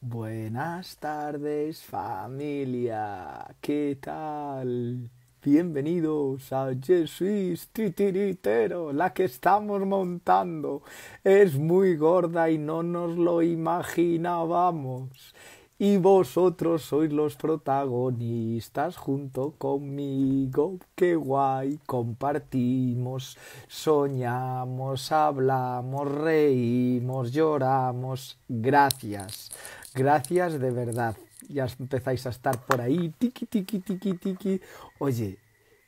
Buenas tardes familia, ¿qué tal? Bienvenidos a Jesús Titiritero, la que estamos montando. Es muy gorda y no nos lo imaginábamos. Y vosotros sois los protagonistas junto conmigo. Qué guay, compartimos, soñamos, hablamos, reímos, lloramos. Gracias Gracias de verdad. Ya empezáis a estar por ahí, tiki, tiki, tiki, tiki. Oye,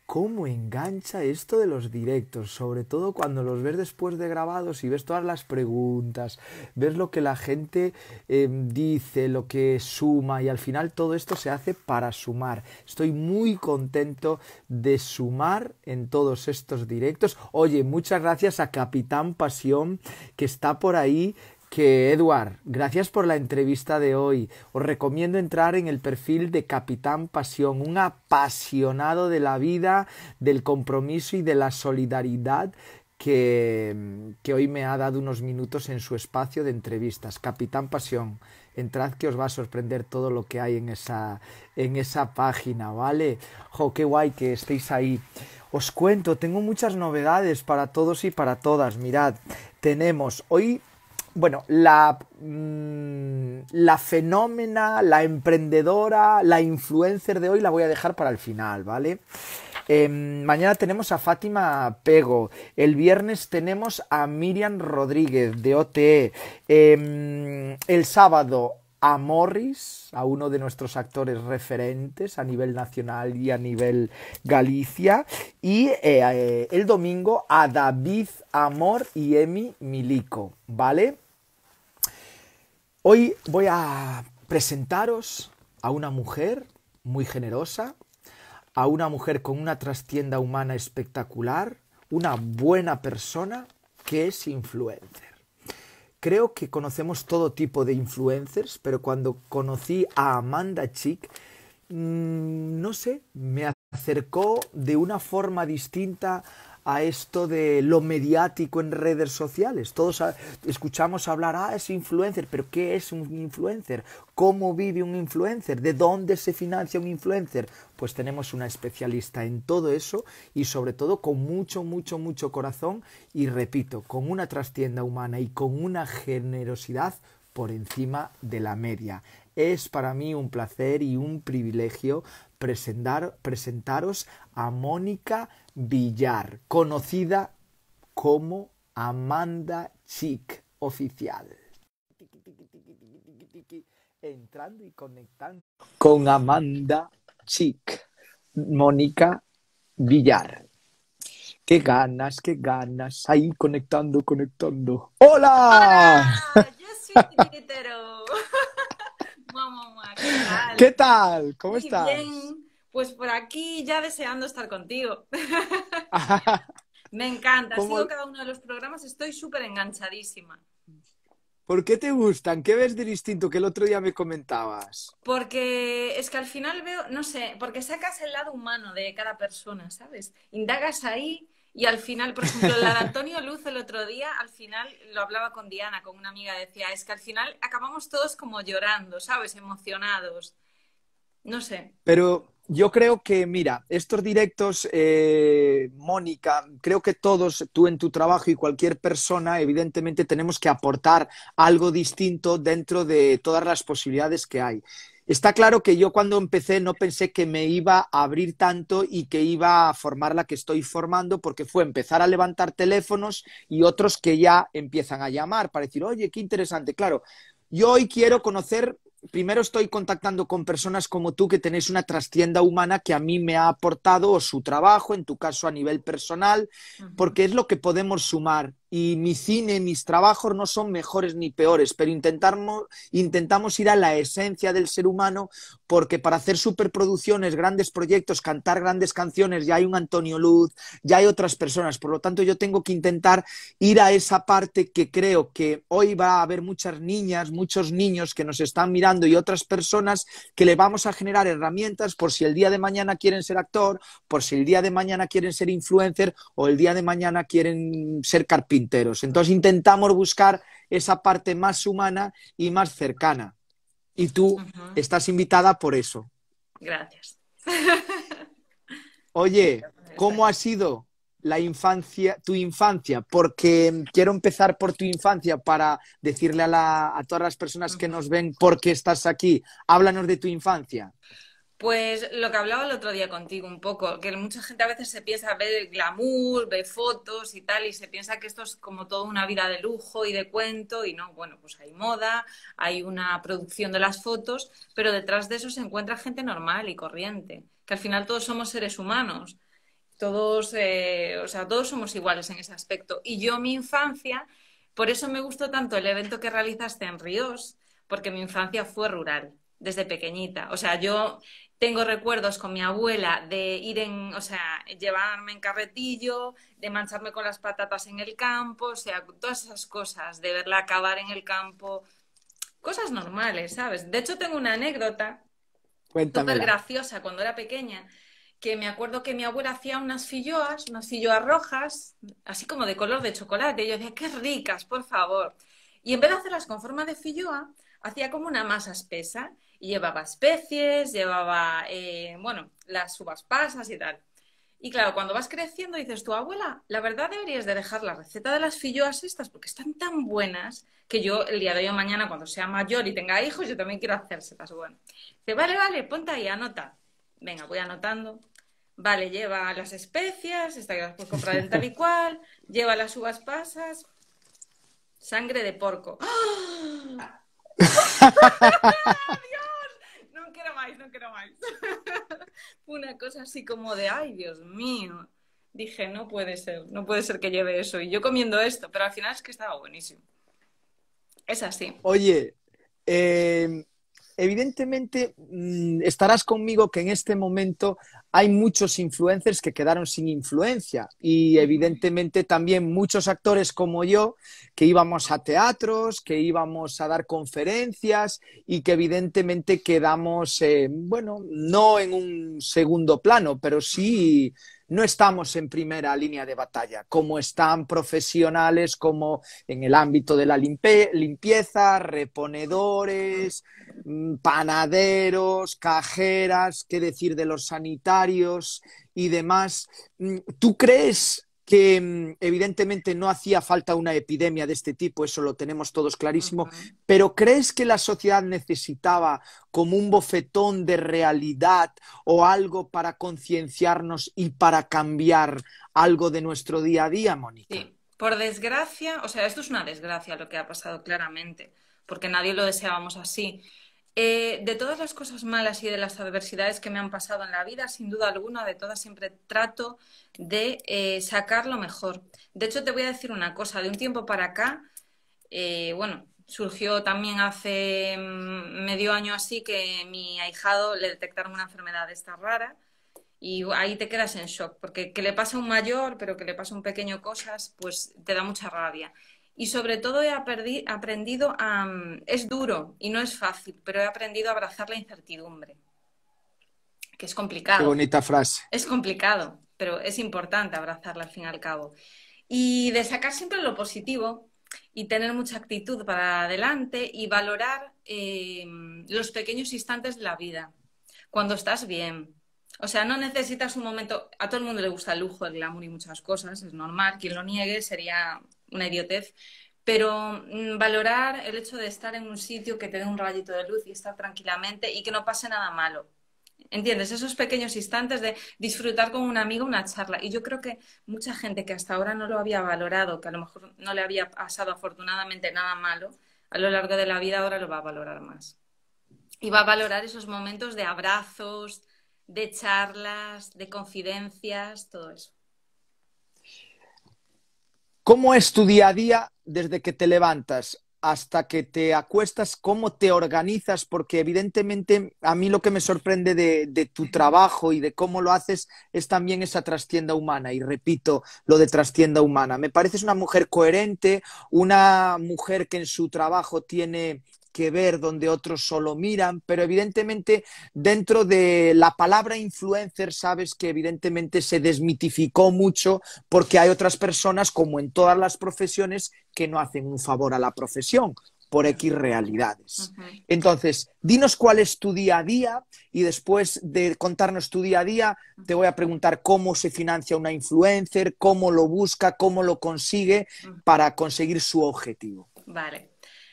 ¿cómo engancha esto de los directos? Sobre todo cuando los ves después de grabados y ves todas las preguntas, ves lo que la gente em, dice, lo que suma y al final todo esto se hace para sumar. Estoy muy contento de sumar en todos estos directos. Oye, muchas gracias a Capitán Pasión que está por ahí que Edward, gracias por la entrevista de hoy. Os recomiendo entrar en el perfil de Capitán Pasión, un apasionado de la vida, del compromiso y de la solidaridad que, que hoy me ha dado unos minutos en su espacio de entrevistas. Capitán Pasión, entrad que os va a sorprender todo lo que hay en esa, en esa página, ¿vale? Jo, qué guay que estéis ahí. Os cuento, tengo muchas novedades para todos y para todas. Mirad, tenemos hoy bueno, la, mm, la fenómena, la emprendedora, la influencer de hoy la voy a dejar para el final, ¿vale? Em, mañana tenemos a Fátima Pego. El viernes tenemos a Miriam Rodríguez de OTE. Em, el sábado a Morris, a uno de nuestros actores referentes a nivel nacional y a nivel Galicia, y eh, eh, el domingo a David Amor y Emi Milico, ¿vale? Hoy voy a presentaros a una mujer muy generosa, a una mujer con una trastienda humana espectacular, una buena persona que es influente creo que conocemos todo tipo de influencers, pero cuando conocí a Amanda Chick, mm, no sé, me acercó de una forma distinta a esto de lo mediático en redes sociales. Todos escuchamos hablar, ah, es influencer, pero ¿qué es un influencer? ¿Cómo vive un influencer? ¿De dónde se financia un influencer? Pues tenemos una especialista en todo eso y sobre todo con mucho, mucho, mucho corazón y repito, con una trastienda humana y con una generosidad por encima de la media. Es para mí un placer y un privilegio presentaros a Mónica Villar, conocida como Amanda Chic oficial. Entrando y conectando con Amanda Chic, Mónica Villar. Qué ganas, qué ganas. Ahí conectando, conectando. ¡Hola! Hola yo soy ¿Qué tal? ¿Cómo estás? Bien. Pues por aquí ya deseando estar contigo. Me encanta, Ha sigo cada uno de los programas, estoy súper enganchadísima. ¿Por qué te gustan? ¿Qué ves de distinto que el otro día me comentabas? Porque es que al final veo, no sé, porque sacas el lado humano de cada persona, ¿sabes? Indagas ahí y al final, por ejemplo, la de Antonio Luz el otro día, al final lo hablaba con Diana, con una amiga, decía, es que al final acabamos todos como llorando, ¿sabes? Emocionados. No sé. Pero yo creo que, mira, estos directos, eh, Mónica, creo que todos, tú en tu trabajo y cualquier persona, evidentemente tenemos que aportar algo distinto dentro de todas las posibilidades que hay. Está claro que yo cuando empecé no pensé que me iba a abrir tanto y que iba a formar la que estoy formando, porque fue empezar a levantar teléfonos y otros que ya empiezan a llamar para decir, oye, qué interesante. Claro, yo hoy quiero conocer primero estoy contactando con personas como tú que tenéis una trastienda humana que a mí me ha aportado o su trabajo, en tu caso a nivel personal, porque es lo que podemos sumar y mi cine, mis trabajos no son mejores ni peores, pero intentamos, intentamos ir a la esencia del ser humano porque para hacer superproducciones, grandes proyectos, cantar grandes canciones, ya hay un Antonio Luz, ya hay otras personas, por lo tanto yo tengo que intentar ir a esa parte que creo que hoy va a haber muchas niñas, muchos niños que nos están mirando y otras personas que le vamos a generar herramientas por si el día de mañana quieren ser actor, por si el día de mañana quieren ser influencer o el día de mañana quieren ser carpintero entonces intentamos buscar esa parte más humana y más cercana. Y tú estás invitada por eso. Gracias. Oye, ¿cómo ha sido la infancia, tu infancia? Porque quiero empezar por tu infancia para decirle a, a todas las personas que nos ven por qué estás aquí. Háblanos de tu infancia. Pues lo que hablaba el otro día contigo un poco, que mucha gente a veces se piensa, ver glamour, ve fotos y tal, y se piensa que esto es como toda una vida de lujo y de cuento, y no, bueno, pues hay moda, hay una producción de las fotos, pero detrás de eso se encuentra gente normal y corriente, que al final todos somos seres humanos, todos, eh, o sea, todos somos iguales en ese aspecto. Y yo mi infancia, por eso me gustó tanto el evento que realizaste en Ríos, porque mi infancia fue rural desde pequeñita. O sea, yo tengo recuerdos con mi abuela de ir en, o sea, llevarme en carretillo, de mancharme con las patatas en el campo, o sea, todas esas cosas, de verla acabar en el campo, cosas normales, ¿sabes? De hecho, tengo una anécdota súper graciosa cuando era pequeña, que me acuerdo que mi abuela hacía unas filloas, unas filloas rojas, así como de color de chocolate. Y yo decía, qué ricas, por favor. Y en vez de hacerlas con forma de filloa, hacía como una masa espesa llevaba especies, llevaba, eh, bueno, las uvas pasas y tal. Y claro, cuando vas creciendo dices, tu abuela, la verdad deberías de dejar la receta de las filloas estas porque están tan buenas que yo el día de hoy o mañana cuando sea mayor y tenga hijos yo también quiero hacérselas. Bueno, dice, vale, vale, ponte ahí, anota. Venga, voy anotando. Vale, lleva las especias, esta que las puedes comprar en tal y cual, lleva las uvas pasas, sangre de porco. no más. una cosa así como de, ay, Dios mío. Dije, no puede ser, no puede ser que lleve eso. Y yo comiendo esto, pero al final es que estaba buenísimo. Es así. Oye, eh, evidentemente mm, estarás conmigo que en este momento hay muchos influencers que quedaron sin influencia y evidentemente también muchos actores como yo que íbamos a teatros, que íbamos a dar conferencias y que evidentemente quedamos, eh, bueno, no en un segundo plano, pero sí no estamos en primera línea de batalla, como están profesionales como en el ámbito de la limpieza, reponedores, mm, panaderos, cajeras, qué decir de los sanitarios y demás. Mm, ¿Tú crees que mm, evidentemente no hacía falta una epidemia de este tipo, eso lo tenemos todos clarísimo, pero ¿crees que la sociedad necesitaba como un bofetón de realidad o algo para concienciarnos y para cambiar algo de nuestro día a día, Mónica? Sí, por desgracia, o sea, esto es una desgracia lo que ha pasado claramente, porque nadie lo deseábamos así. Eh, de todas las cosas malas y de las adversidades que me han pasado en la vida, sin duda alguna, de todas siempre trato de eh, sacar lo mejor. De hecho, te voy a decir una cosa, de un tiempo para acá, eh, bueno, surgió también hace mm, medio año así que mi ahijado le detectaron una enfermedad de esta rara y ahí te quedas en shock, porque que le pasa a un mayor, pero que le pasa a un pequeño cosas, pues te da mucha rabia y sobre todo he aprendido a... Mm, es duro y no es fácil, pero he aprendido a abrazar la incertidumbre, que es complicado. Qué bonita frase. Es complicado, pero es importante abrazarla al fin y al cabo. Y de sacar siempre lo positivo y tener mucha actitud para adelante y valorar eh, los pequeños instantes de la vida, cuando estás bien. O sea, no necesitas un momento, a todo el mundo le gusta el lujo, el glamour y muchas cosas, es normal, quien lo niegue sería una idiotez, pero mm, valorar el hecho de estar en un sitio que te dé un rayito de luz y estar tranquilamente y que no pase nada malo. ¿Entiendes? Esos pequeños instantes de disfrutar con un amigo una charla. Y yo creo que mucha gente que hasta ahora no lo había valorado, que a lo mejor no le había pasado afortunadamente nada malo, a lo largo de la vida ahora lo va a valorar más. Y va a valorar esos momentos de abrazos, de charlas, de confidencias, todo eso. ¿Cómo es tu día a día desde que te levantas hasta que te acuestas? ¿Cómo te organizas? Porque evidentemente a mí lo que me sorprende de, tu trabajo y de cómo lo haces es también esa trastienda humana. Y repito lo de trastienda humana. Me pareces una mujer coherente, una mujer que en su trabajo tiene que ver, donde otros solo miran, pero evidentemente dentro de la palabra influencer sabes que evidentemente se desmitificó mucho porque hay otras personas, como en todas las profesiones, que no hacen un favor a la profesión por X realidades. Entonces, dinos cuál es tu día a día y después de contarnos tu día a día, te voy a preguntar cómo se financia una influencer, cómo lo busca, cómo lo consigue para conseguir su objetivo. Vale.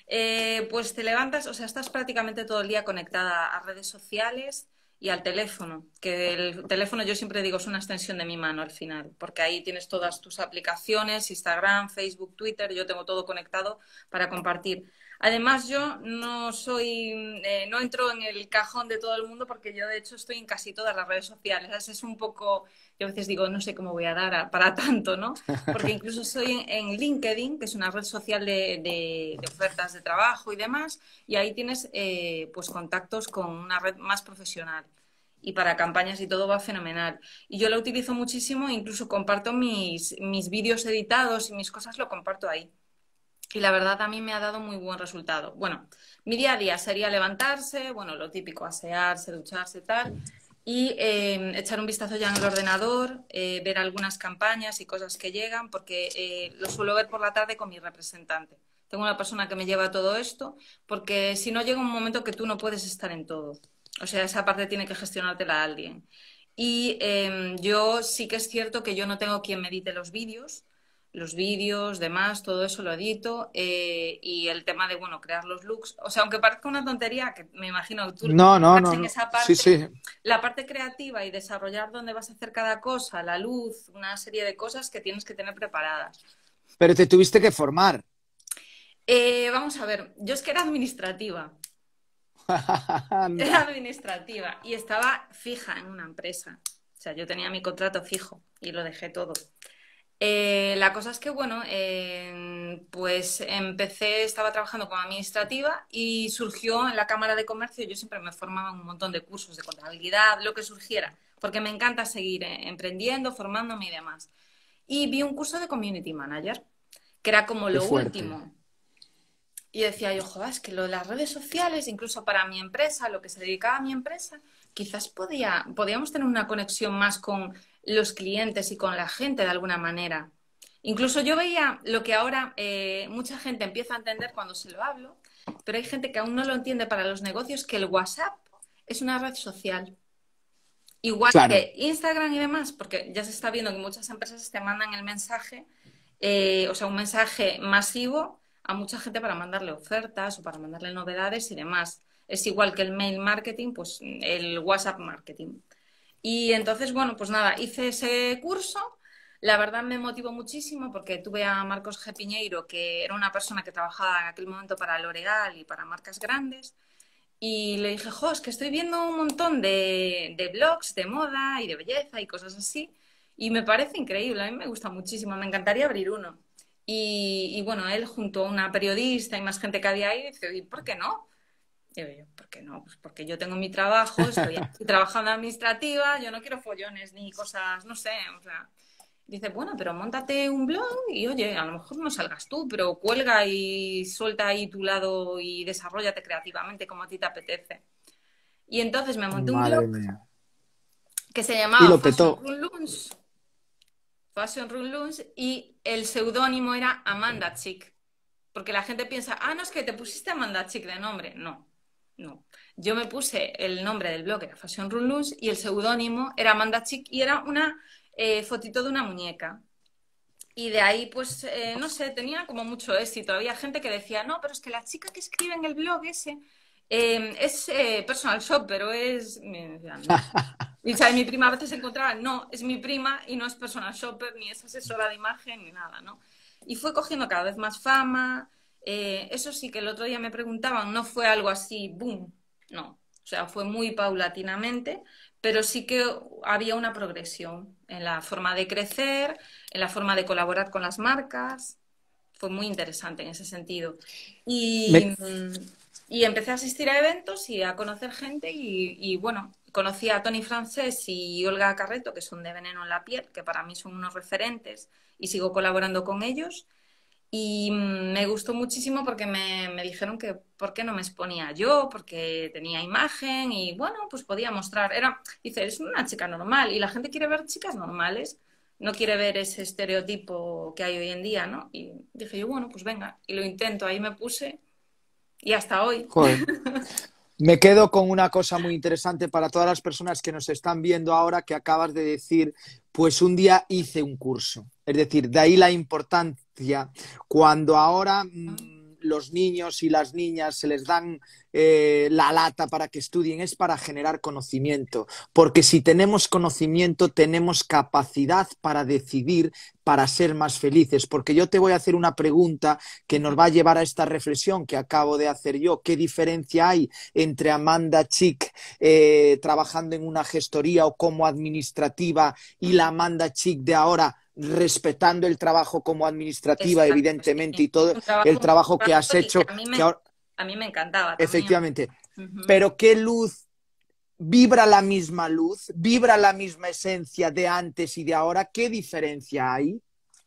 Eh, pues te levantas, o sea, estás prácticamente todo el día conectada a redes sociales y al teléfono, que el teléfono yo siempre digo es una extensión de mi mano al final, porque ahí tienes todas tus aplicaciones, Instagram, Facebook, Twitter, yo tengo todo conectado para compartir. Además, yo no soy, mm, eh, no entro en el cajón de todo el mundo porque yo, de hecho, estoy en casi todas las redes sociales. es un poco, yo a veces digo, no sé cómo voy a dar para tanto, ¿no? Porque incluso soy en, LinkedIn, que es una red social de, ofertas de trabajo y demás, y ahí tienes eh, pues contactos con una red más profesional y para campañas y todo va fenomenal. Y yo lo utilizo muchísimo, incluso comparto mis, mis vídeos editados y mis cosas, lo comparto ahí y la verdad a mí me ha dado muy buen resultado. Bueno, mi día a día sería levantarse, bueno, lo típico, asearse, ducharse, tal, y eh, echar un vistazo ya en el ordenador, eh, ver algunas campañas y cosas que llegan, porque eh, lo suelo ver por la tarde con mi representante. Tengo una persona que me lleva todo esto, porque si no llega un momento que tú no puedes estar en todo. O sea, esa parte tiene que gestionártela alguien. Y em, yo sí que es cierto que yo no tengo quien me edite los vídeos, los vídeos, demás, todo eso lo edito. Eh, y el tema de, bueno, crear los looks. O sea, aunque parezca una tontería, que me imagino tú no, no, esa parte, la parte creativa y desarrollar dónde vas a hacer cada cosa, la luz, una serie de cosas que tienes que tener preparadas. Pero te tuviste que formar. Eh, vamos a ver, yo es que era administrativa. Era administrativa y estaba fija en una empresa. O sea, yo tenía mi contrato fijo y lo dejé todo. Eh, la cosa es que, bueno, pues empecé, estaba trabajando como administrativa y surgió en la Cámara de Comercio, yo siempre me formaba un montón de cursos de contabilidad, lo que surgiera, porque me encanta seguir eh, emprendiendo, formándome y demás. Y vi un curso de Community Manager, que era como lo último. Y decía yo, joder, es que lo de las redes sociales, incluso para mi empresa, lo que se dedicaba a mi empresa, quizás podía, podíamos tener una conexión más con los clientes y con la gente de alguna manera. Incluso yo veía lo que ahora eh, mucha gente empieza a entender cuando se lo hablo, pero hay gente que aún no lo entiende para los negocios, que el WhatsApp es una red social. Igual que Instagram y demás, porque ya se está viendo que muchas empresas te mandan el mensaje, eh, o sea, un mensaje masivo a mucha gente para mandarle ofertas o para mandarle novedades y demás. Es igual que el mail marketing, pues el WhatsApp marketing. Y entonces, bueno, pues nada, hice ese curso. La verdad me motivó muchísimo porque tuve a Marcos G. Piñeiro, que era una persona que trabajaba en aquel momento para L'Oreal y para marcas grandes. Y le dije, jo, es que estoy viendo un montón de, blogs de moda y de belleza y cosas así. Y me parece increíble, a mí me gusta muchísimo, me encantaría abrir uno. Y, bueno, él junto a una periodista y más gente que había ahí, dice, ¿y por qué no? Y yo, que no? Pues porque yo tengo mi trabajo, estoy trabajando administrativa, yo no quiero follones ni cosas, no sé, Dice, bueno, pero montate un blog y oye, a lo mejor no salgas tú, pero cuelga y suelta ahí tu lado y desarrollate creativamente como a ti te apetece. Y entonces me monté un blog que se llamaba Fashion Run Loons. Fashion y el seudónimo era Amanda Chick. Porque la gente piensa, ah, no, es que te pusiste Amanda Chick de nombre. No, no. Yo me puse el nombre del blog, era Fashion Run Loose, y el seudónimo era Amanda Chic, y era una eh, fotito de una muñeca. Y de ahí, pues, eh, no sé, tenía como mucho éxito. Había gente que decía, no, pero es que la chica que escribe en el blog ese em, es eh, personal shopper, pero es... Y mi prima a veces se encontraba, no, es mi prima y no es personal shopper, ni es asesora de imagen, ni nada, ¿no? Y fue cogiendo cada vez más fama, eh, eso sí que el otro día me preguntaban, no fue algo así, boom, no. O sea, fue muy paulatinamente, pero sí que había una progresión en la forma de crecer, en la forma de colaborar con las marcas. Fue muy interesante en ese sentido. Y, mm, y empecé a asistir a eventos y a conocer gente y, y bueno, conocí a Tony Francés y Olga Carreto, que son de Veneno en la Piel, que para mí son unos referentes y sigo colaborando con ellos. Y me gustó muchísimo porque me, me, dijeron que por qué no me exponía yo, porque tenía imagen y bueno, pues podía mostrar. Era, dice, es una chica normal y la gente quiere ver chicas normales, no quiere ver ese estereotipo que hay hoy en día, ¿no? Y dije yo, bueno, pues venga, y lo intento, ahí me puse y hasta hoy. Me quedo con una cosa muy interesante para todas las personas que nos están viendo ahora que acabas de decir, pues un día hice un curso. Es decir, de ahí la importancia cuando ahora mm, ah. los niños y las niñas se les dan eh, la lata para que estudien es para generar conocimiento, porque si tenemos conocimiento tenemos capacidad para decidir, para ser más felices, porque yo te voy a hacer una pregunta que nos va a llevar a esta reflexión que acabo de hacer yo, ¿qué diferencia hay entre Amanda Chick eh, trabajando en una gestoría o como administrativa y la Amanda Chick de ahora? respetando el trabajo como administrativa, evidentemente, y todo el trabajo que has hecho. a, mí me, encantaba. Efectivamente. Pero qué luz, vibra la misma luz, vibra la misma esencia de antes y de ahora. ¿Qué diferencia hay?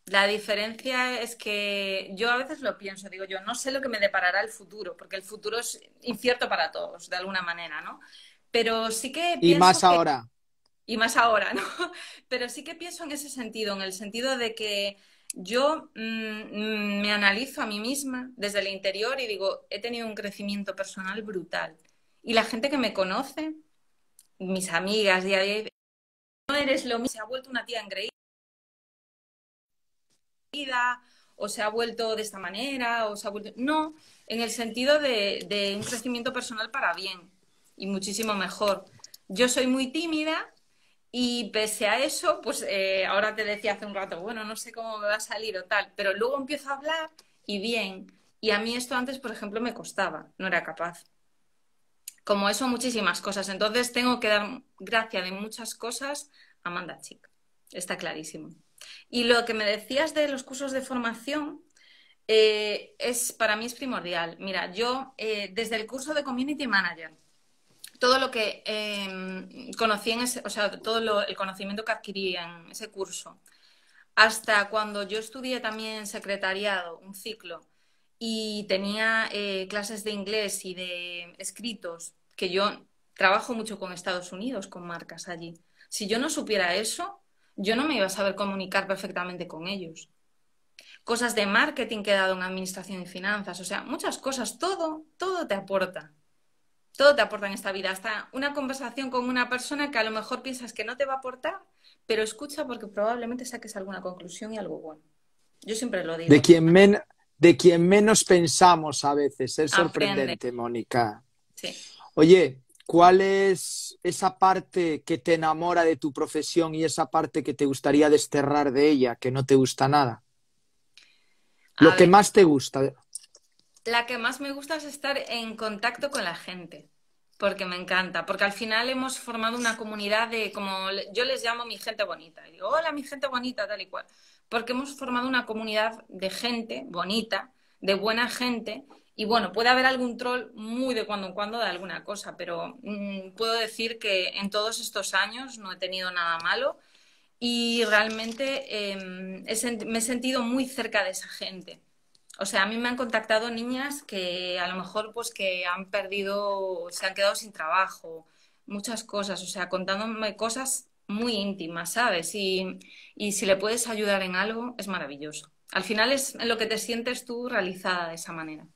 La diferencia es que yo a veces lo pienso, digo yo, no sé lo que me deparará el futuro, porque el futuro es incierto para todos, de alguna manera, ¿no? Pero sí que... Y más ahora y más ahora, ¿no? Pero sí que pienso en ese sentido, en el sentido de que yo mm, mm, me analizo a mí misma desde el interior y digo, he tenido un crecimiento personal brutal. Y la gente que me conoce, mis amigas, ahí no eres lo mismo, se ha vuelto una tía engreída, o se ha vuelto de esta manera, o se ha vuelto... No, en el sentido de un crecimiento personal para bien y muchísimo mejor. Yo soy muy tímida y pese a eso, pues eh, ahora te decía hace un rato, bueno, no sé cómo me va a salir o tal, pero luego empiezo a hablar y bien. Y a mí esto antes, por ejemplo, me costaba, no era capaz. Como eso, muchísimas cosas. Entonces tengo que dar gracia de muchas cosas a Amanda Chick. Está clarísimo. Y lo que me decías de los cursos de formación, eh, es, para mí es primordial. Mira, yo eh, desde el curso de Community Manager, todo lo que em, conocí en ese, o sea, todo el conocimiento que adquirí en ese curso, hasta cuando yo estudié también secretariado, un ciclo, y tenía eh, clases de inglés y de escritos, que yo trabajo mucho con Estados Unidos, con marcas allí. Si yo no supiera eso, yo no me iba a saber comunicar perfectamente con ellos. Cosas de marketing que he dado en administración y finanzas, o sea, muchas cosas, todo, todo te aporta. Todo te aporta en esta vida. Hasta una conversación con una persona que a lo mejor piensas que no te va a aportar, pero escucha porque probablemente saques alguna conclusión y algo bueno. Yo siempre lo digo. De quien, de quien menos pensamos a veces. Es sorprendente, Mónica. Sí. Oye, ¿cuál es esa parte que te enamora de tu profesión y esa parte que te gustaría desterrar de ella, que no te gusta nada? Lo que más te gusta la que más me gusta es estar en contacto con la gente, porque me encanta, porque al final hemos formado una comunidad de, como yo les llamo mi gente bonita, y digo, hola mi gente bonita, tal y cual, porque hemos formado una comunidad de gente bonita, de buena gente, y bueno, puede haber algún troll muy de cuando en cuando de alguna cosa, pero mm, puedo decir que en todos estos años no he tenido nada malo y realmente em, me he sentido muy cerca de esa gente o sea, a mí me han contactado niñas que a lo mejor pues que han perdido, se han quedado sin trabajo, muchas cosas, o sea, contándome cosas muy íntimas, ¿sabes? Y, si le puedes ayudar en algo, es maravilloso. Al final es lo que te sientes tú realizada de esa manera.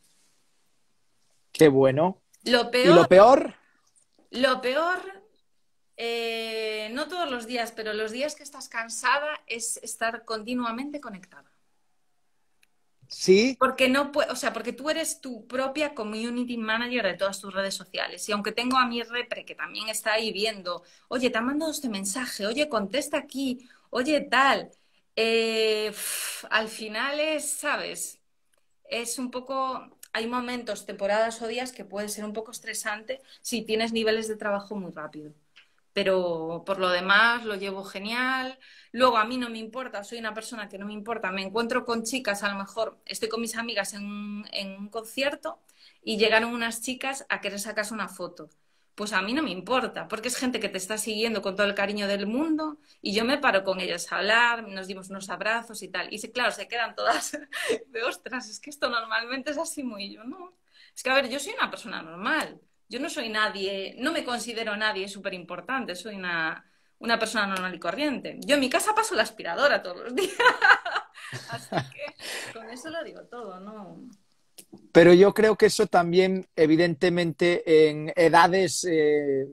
Qué bueno. Lo peor. ¿Y lo peor? Lo peor, eh, no todos los días, pero los días que estás cansada es estar continuamente conectada. ¿Sí? Porque no o sea, porque tú eres tu propia community manager de todas tus redes sociales. Y aunque tengo a mi repre que también está ahí viendo, oye, te han mandado este mensaje, oye, contesta aquí, oye, tal. Eh, al final es, ¿sabes? Es un poco. Hay momentos, temporadas o días que puede ser un poco estresante si tienes niveles de trabajo muy rápido pero por lo demás lo llevo genial. Luego a mí no me importa, soy una persona que no me importa. Me encuentro con chicas, a lo mejor estoy con mis amigas en un, concierto y llegaron unas chicas a querer sacarse una foto. Pues a mí no me importa, porque es gente que te está siguiendo con todo el cariño del mundo y yo me paro con ellas a hablar, nos dimos unos abrazos y tal. Y claro, se quedan todas de ostras, es que esto normalmente es así muy yo, ¿no? Es que a ver, yo soy una persona normal yo no soy nadie, no me considero nadie súper importante, soy una, una persona normal y corriente. Yo en mi casa paso la aspiradora todos los días. Así que con eso lo digo todo, ¿no? Pero yo creo que eso también, evidentemente, en edades, eh,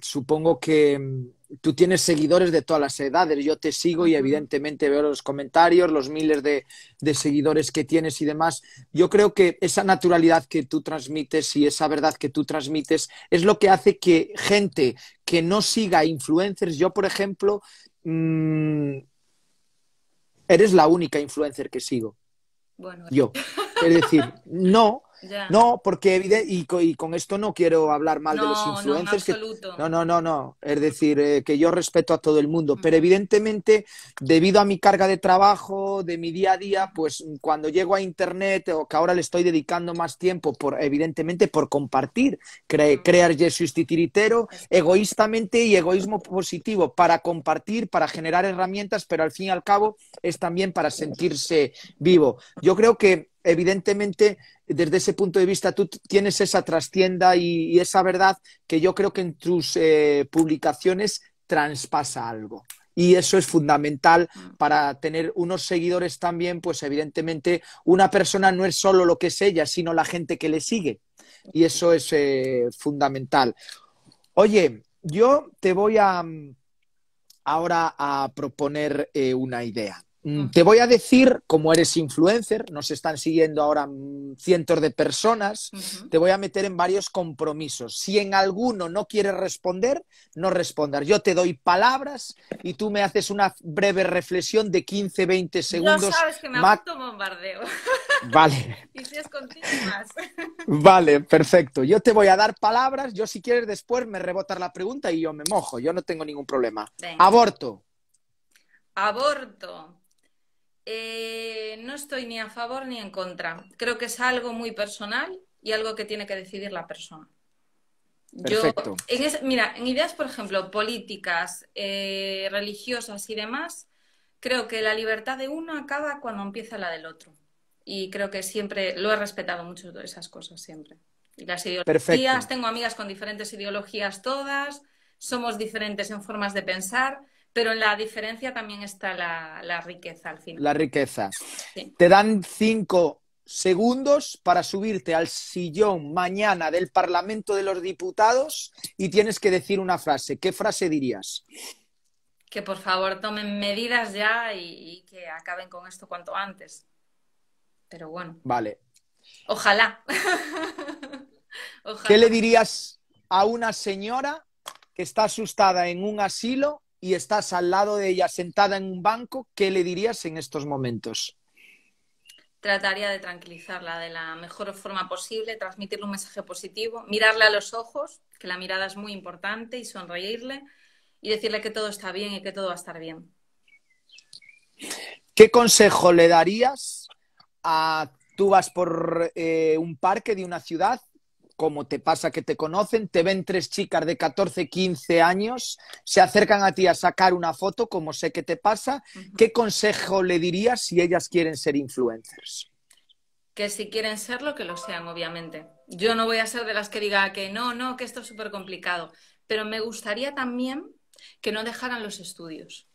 supongo que mm, tú tienes seguidores de todas las edades. Yo te sigo y evidentemente veo los comentarios, los miles de, seguidores que tienes y demás. Yo creo que esa naturalidad que tú transmites y esa verdad que tú transmites es lo que hace que gente que no siga influencers, yo por ejemplo, mm, eres la única influencer que sigo. Bueno, yo. Eh. Es decir, no, no, porque y, con esto no quiero hablar mal de los influencers. No, no, no, no, Es decir, eh, que yo respeto a todo el mundo. Pero evidentemente, debido a mi carga de trabajo, de mi día a día, pues cuando llego a internet o que ahora le estoy dedicando más tiempo, por, evidentemente por compartir, crear Jesús Titiritero, egoístamente y egoísmo positivo, para compartir, para generar herramientas, pero al fin y al cabo es también para sentirse vivo. Yo creo que evidentemente, desde ese punto de vista, tú tienes esa trastienda y, esa verdad que yo creo que en tus eh, publicaciones traspasa algo. Y eso es fundamental mm. para tener unos seguidores también, pues evidentemente una persona no es solo lo que es ella, sino la gente que le sigue. Y eso es eh, fundamental. Oye, yo te voy a mm, ahora a proponer eh, una idea. Mm, te voy a decir, como eres influencer, nos están siguiendo ahora mm, cientos de personas, te voy a meter en varios compromisos. Si en alguno no quieres responder, no respondas. Yo te doy palabras y tú me haces una breve reflexión de 15, 20 segundos. No sabes que me bombardeo. Vale. y si vale, perfecto. Yo te voy a dar palabras. Yo, si quieres, después me rebotar la pregunta y yo me mojo. Yo no tengo ningún problema. Aborto. Aborto. Eh, no estoy ni a favor ni en contra. Creo que es algo muy personal y algo que tiene que decidir la persona. Yo, en mira, en ideas, por ejemplo, políticas, eh, religiosas y demás, creo que la libertad de uno acaba cuando empieza la del otro. Y creo que siempre lo he respetado mucho de esas cosas, siempre. Y las ideologías, tengo amigas con diferentes ideologías todas, somos diferentes en formas de pensar pero en la diferencia también está la, riqueza al final. La riqueza. Te dan cinco segundos para subirte al sillón mañana del Parlamento de los Diputados y tienes que decir una frase. ¿Qué frase dirías? Que por favor tomen medidas ya y, que acaben con esto cuanto antes. Pero bueno. Vale. Ojalá. ¿Qué le dirías a una señora que está asustada en un asilo y estás al lado de ella sentada en un banco, ¿qué le dirías en estos momentos? Trataría de tranquilizarla de la mejor forma posible, transmitirle un mensaje positivo, mirarle a los ojos, que la mirada es muy importante, y sonreírle y decirle que todo está bien y que todo va a estar bien. ¿Qué consejo le darías a tú vas por eh, un parque de una ciudad como te pasa que te conocen, te ven tres chicas de 14, 15 años, se acercan a ti a sacar una foto, como sé que te pasa, ¿qué consejo le dirías si ellas quieren ser influencers? Que si quieren serlo, que lo sean, obviamente. Yo no voy a ser de las que diga que no, no, que esto es súper complicado, pero me gustaría también que no dejaran los estudios.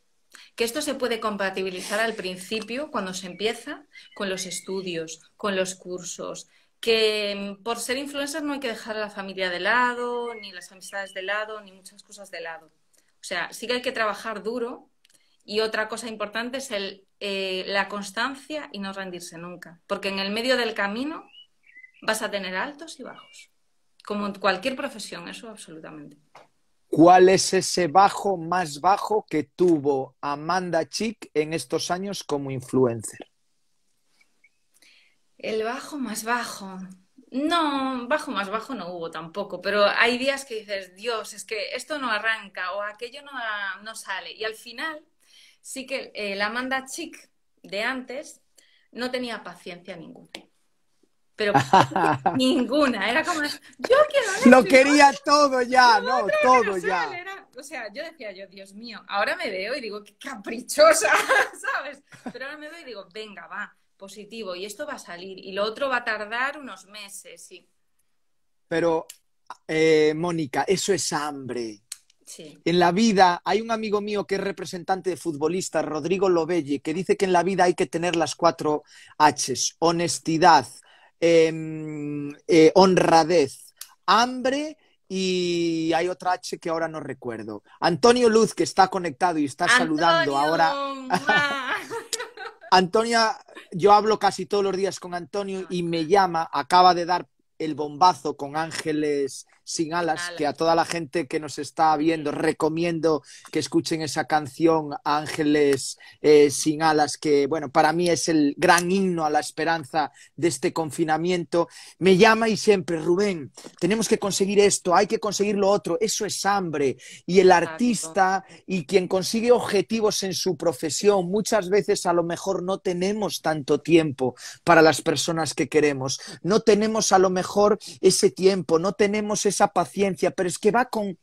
Que esto se puede compatibilizar al principio, cuando se empieza, con los estudios, con los cursos, que mm, por ser influencer no hay que dejar a la familia de lado, ni las amistades de lado, ni muchas cosas de lado. O sea, sí que hay que trabajar duro y otra cosa importante es eh, la constancia y no rendirse nunca, porque en el medio del camino vas a tener altos y bajos, como en cualquier profesión, eso absolutamente. ¿Cuál es ese bajo más bajo que tuvo Amanda Chick en estos años como influencer? El bajo más bajo. No, bajo más bajo no hubo tampoco, pero hay días que dices, Dios, es que esto no arranca o aquello no, no sale. Y al final, sí que eh, la Amanda Chick de antes no tenía paciencia ninguna. Pero ninguna, era como, yo quiero... Lo quería todo ya, no, todo ya. o sea, yo decía yo, Dios mío, ahora me veo y digo, qué caprichosa, ¿sabes? Pero ahora me veo y digo, venga, va positivo y esto va a salir y lo otro va a tardar unos meses, sí. Pero, eh, Mónica, eso es hambre. En la vida hay un amigo mío que es representante de futbolistas, Rodrigo Lobelli, que dice que en la vida hay que tener las cuatro Hs, honestidad, em, eh, honradez, hambre y hay otra H que ahora no recuerdo. Antonio Luz, que está conectado y está saludando ahora. Antonia, yo hablo casi todos los días con Antonio y me llama, acaba de dar el bombazo con Ángeles sin alas, que a toda la gente que nos está viendo recomiendo que escuchen esa canción Ángeles eh, sin alas, que bueno, para mí es el gran himno a la esperanza de este confinamiento. Me llama y siempre, Rubén, tenemos que conseguir esto, hay que conseguir lo otro, eso es hambre. Y el artista y quien consigue objetivos en su profesión, muchas veces a lo mejor no tenemos tanto tiempo para las personas que queremos, no tenemos a lo mejor ese tiempo, no tenemos ese paciencia, pero es que va con,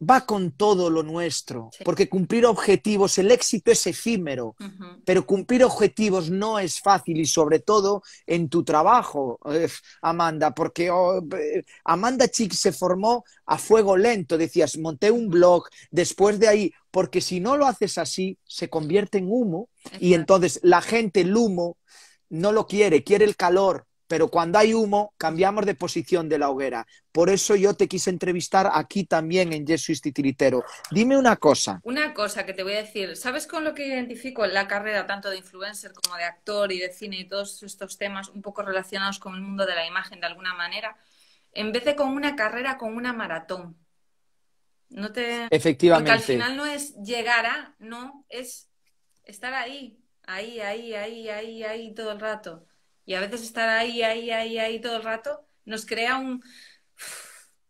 va con todo lo nuestro, porque cumplir objetivos, el éxito es efímero, pero cumplir objetivos no es fácil y sobre todo en tu trabajo, eh, Amanda, porque oh, eh, Amanda Chick se formó a fuego lento, decías, monté un blog, después de ahí, porque si no lo haces así, se convierte en humo y entonces la gente el humo no lo quiere, quiere el calor, pero cuando hay humo, cambiamos de posición de la hoguera. Por eso yo te quise entrevistar aquí también en Jesús Titiritero. Dime una cosa. Una cosa que te voy a decir. ¿Sabes con lo que identifico la carrera tanto de influencer como de actor y de cine y todos estos temas un poco relacionados con el mundo de la imagen de alguna manera? En vez de con una carrera, con una maratón. No te... Efectivamente. Porque al final no es llegar a, no, es estar ahí, ahí, ahí, ahí, ahí, ahí todo el rato. Y a veces estar ahí, ahí, ahí, ahí todo el rato nos crea un,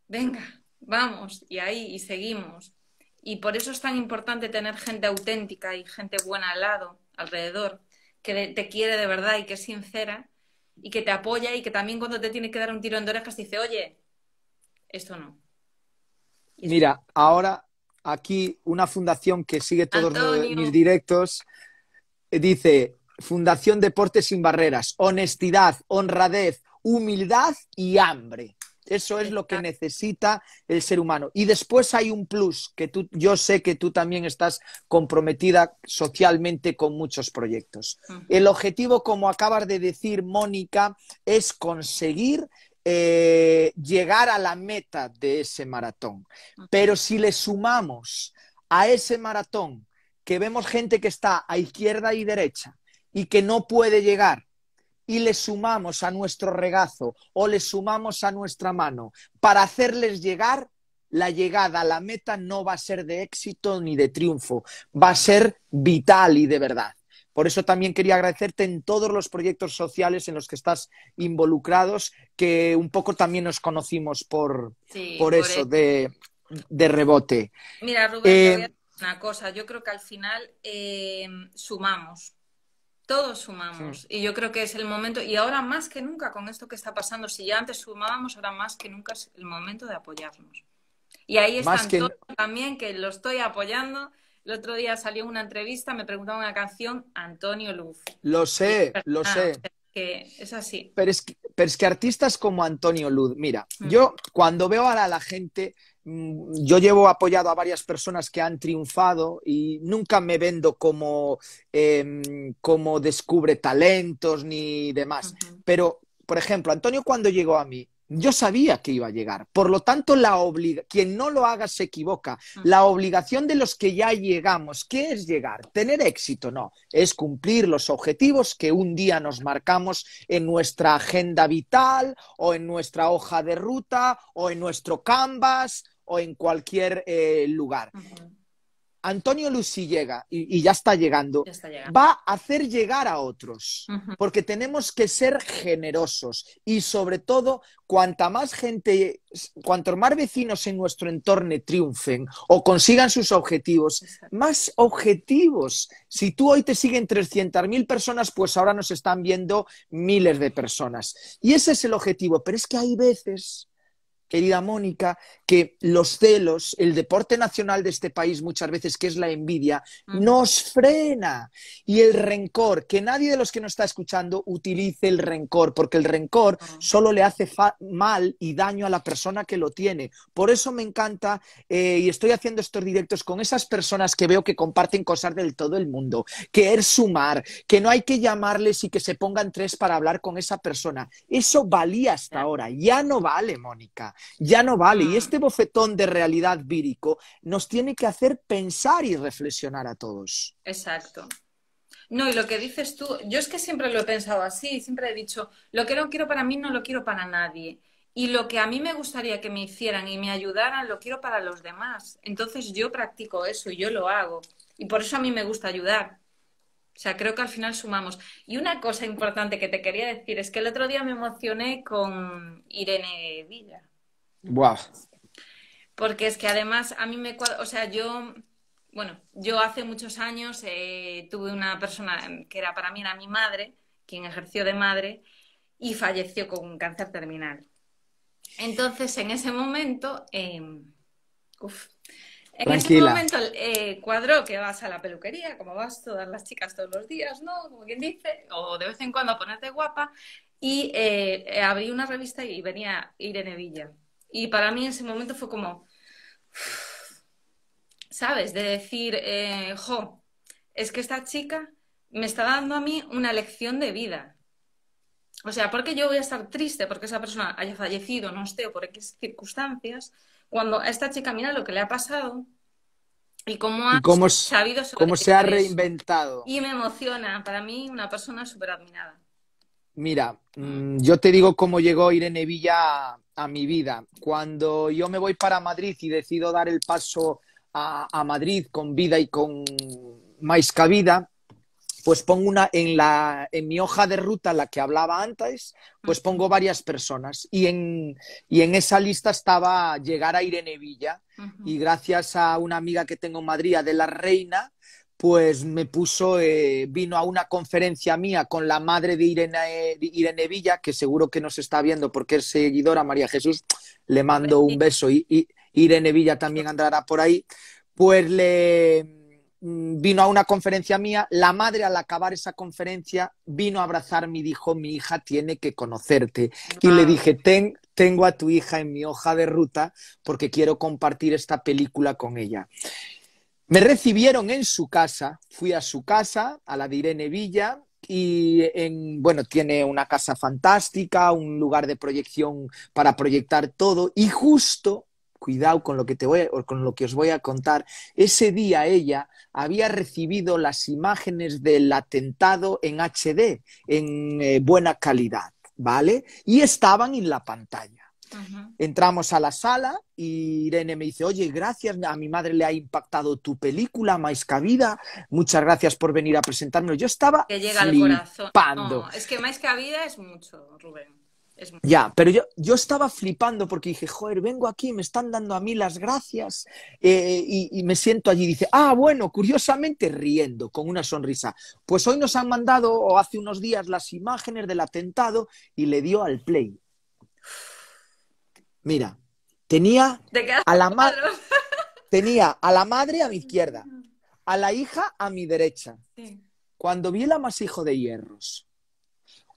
venga, vamos, y ahí, y seguimos. Y por eso es tan importante tener gente auténtica y gente buena al lado, alrededor, que te quiere de verdad y que es sincera y que te apoya y que también cuando te tiene que dar un tiro en orejas dice, oye, esto no. Mira, ahora aquí una fundación que sigue todos mis directos eh, dice, Fundación Deportes Sin Barreras, honestidad, honradez, humildad y hambre. Eso es lo que necesita el ser humano. Y después hay un plus que tú, yo sé que tú también estás comprometida socialmente con muchos proyectos. El objetivo, como acabas de decir, Mónica, es conseguir eh, llegar a la meta de ese maratón. Pero si le sumamos a ese maratón que vemos gente que está a izquierda y derecha, y que no puede llegar y le sumamos a nuestro regazo o le sumamos a nuestra mano para hacerles llegar, la llegada a la meta no va a ser de éxito ni de triunfo, va a ser vital y de verdad. Por eso también quería agradecerte en todos los proyectos sociales en los que estás involucrados, que un poco también nos conocimos por, eso, De, rebote. Mira, Rubén, eh, una cosa, yo creo que al final eh, sumamos, todos sumamos. Y yo creo que es el momento, y ahora más que nunca con esto que está pasando, si ya antes sumábamos, ahora más que nunca es el momento de apoyarnos. Y ahí están que... también, que lo estoy apoyando. El otro día salió una entrevista, me preguntaba una canción, Antonio Luz. Lo sé, lo sé. es así. Pero es que, artistas como Antonio Luz, mira, mm. yo cuando veo ahora a la gente Mm, yo llevo apoyado a varias personas que han triunfado y nunca me vendo como, em, descubre talentos ni demás. Pero, por ejemplo, Antonio cuando llegó a mí, yo sabía que iba a llegar. Por lo tanto, la quien no lo haga se equivoca. La obligación de los que ya llegamos, ¿qué es llegar? Tener éxito, no. Es cumplir los objetivos que un día nos marcamos en nuestra agenda vital o en nuestra hoja de ruta o en nuestro canvas o en cualquier eh, lugar. Antonio Antonio llega y, ya, está llegando, va a hacer llegar a otros, porque tenemos que ser generosos y sobre todo, cuanta más gente, cuanto más vecinos en nuestro entorno triunfen o consigan sus objetivos, más objetivos. Si tú hoy te siguen 300.000 personas, pues ahora nos están viendo miles de personas. Y ese es el objetivo, pero es que hay veces querida Mónica, que los celos, el deporte nacional de este país muchas veces, que es la envidia, nos frena. Y el rencor, que nadie de los que nos está escuchando utilice el rencor, porque el rencor ah. solo le hace mal y daño a la persona que lo tiene. Por eso me encanta eh, y estoy haciendo estos directos con esas personas que veo que comparten cosas del todo el mundo, que sumar, que no hay que llamarles y que se pongan tres para hablar con esa persona. Eso valía hasta ahora, ya no vale, Mónica ya no vale. Y mm. este bofetón de realidad vírico nos tiene que hacer pensar y reflexionar a todos. Exacto. No, y lo que dices tú, yo es que siempre lo he pensado así, siempre he dicho, lo que no quiero para mí no lo quiero para nadie. Y lo que a mí me gustaría que me hicieran y me ayudaran, lo quiero para los demás. Entonces yo practico eso y yo lo hago. Y por eso a mí me gusta ayudar. O sea, creo que al final sumamos. Y una cosa importante que te quería decir es que el otro día me emocioné con Irene Villa. Porque es que además a mí me o sea, yo, bueno, yo hace muchos años eh, tuve una persona que era para mí era mi madre, quien ejerció de madre, y falleció con un cáncer terminal. Entonces, en ese momento, em, en ese momento eh, cuadró que vas a la peluquería, como vas todas las chicas todos los días, ¿no? Como quien dice, o de vez en cuando a ponerte guapa, y eh, abrí una revista y venía Irene Villa. Y para mí ese momento fue como, ¿sabes? De decir, eh, jo, es que esta chica me está dando a mí una lección de vida. O sea, porque yo voy a estar triste porque esa persona haya fallecido, no esté o por qué circunstancias, cuando a esta chica mira lo que le ha pasado y cómo ha sabido cómo se ha reinventado. Y me emociona, para mí una persona súper admirada. Mira, ah. mm, yo te digo cómo llegó Irene Villa a mi vida. Cuando yo me voy para Madrid y decido dar el paso a, Madrid con vida y con más cabida, pues pongo una en la mi hoja de ruta la que hablaba antes, pues pongo varias personas y en en esa lista estaba llegar a Irene Villa y gracias a una amiga que tengo en Madrid, de la Reina, pues me puso, eh, vino a una conferencia mía con la madre de Irene, Irene, Villa, que seguro que nos está viendo porque es seguidora, María Jesús, le mando un pues beso y, Irene Villa también andará por ahí, pues le mm, vino a una conferencia mía, la madre al acabar esa conferencia vino a abrazarme y dijo, mi hija tiene que conocerte. Y le dije, tengo a tu hija en mi hoja de ruta porque quiero compartir esta película con ella. Me recibieron en su casa, fui a su casa, a la de Irene Villa, y en, bueno, tiene una casa fantástica, un lugar de proyección para proyectar todo, y justo, cuidado con lo que, te voy, con lo que os voy a contar, ese día ella había recibido las imágenes del atentado en HD, en eh, buena calidad, ¿vale? Y estaban en la pantalla. Entramos a la sala y Irene me dice, oye, gracias, a mi madre le ha impactado tu película, Vida, muchas gracias por venir a presentármelo. Yo estaba que llega flipando. es que Vida es mucho, Rubén. Ya, pero yo, yo estaba flipando porque dije, joder, vengo aquí, me están dando a mí las gracias eh, y, me siento allí. Dice, ah, bueno, curiosamente riendo, con una sonrisa. Pues hoy nos han mandado, o hace unos días, las imágenes del atentado y le dio al play. Mira, tenía a la madre. Tenía a la madre a mi izquierda, a la hija a mi derecha. Cuando vi el amasijo de hierros,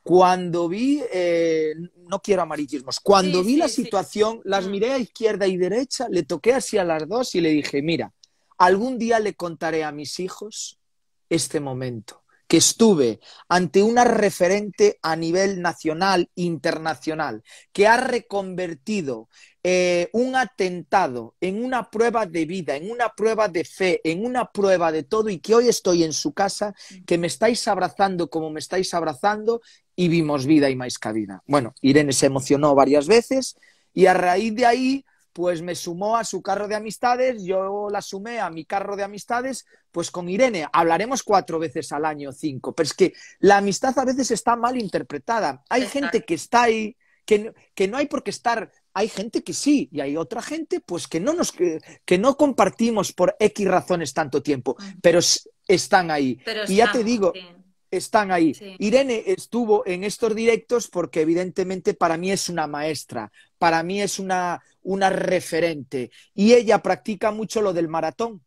cuando vi, eh, no quiero amarillismos, cuando vi la situación, las mm. miré a izquierda y derecha, le toqué así a las dos y le dije, mira, algún día le contaré a mis hijos este momento que estuve ante una referente a nivel nacional, internacional, que ha reconvertido eh, un atentado en una prueba de vida, en una prueba de fe, en una prueba de todo y que hoy estoy en su casa, que me estáis abrazando como me estáis abrazando y vimos vida y más vida. Bueno, Irene se emocionó varias veces y a raíz de ahí pues me sumó a su carro de amistades, yo la sumé a mi carro de amistades, pues con Irene hablaremos cuatro veces al año, cinco, pero es que la amistad a veces está mal interpretada. Hay gente que está ahí, que no, que, no hay por qué estar, hay gente que sí, y hay otra gente pues que no, nos, que, no compartimos por X razones tanto tiempo, pero están ahí. y ya te digo... están ahí. Irene estuvo en estos directos porque evidentemente para mí es una maestra, para mí es una, una referente. Y ella practica mucho lo del maratón.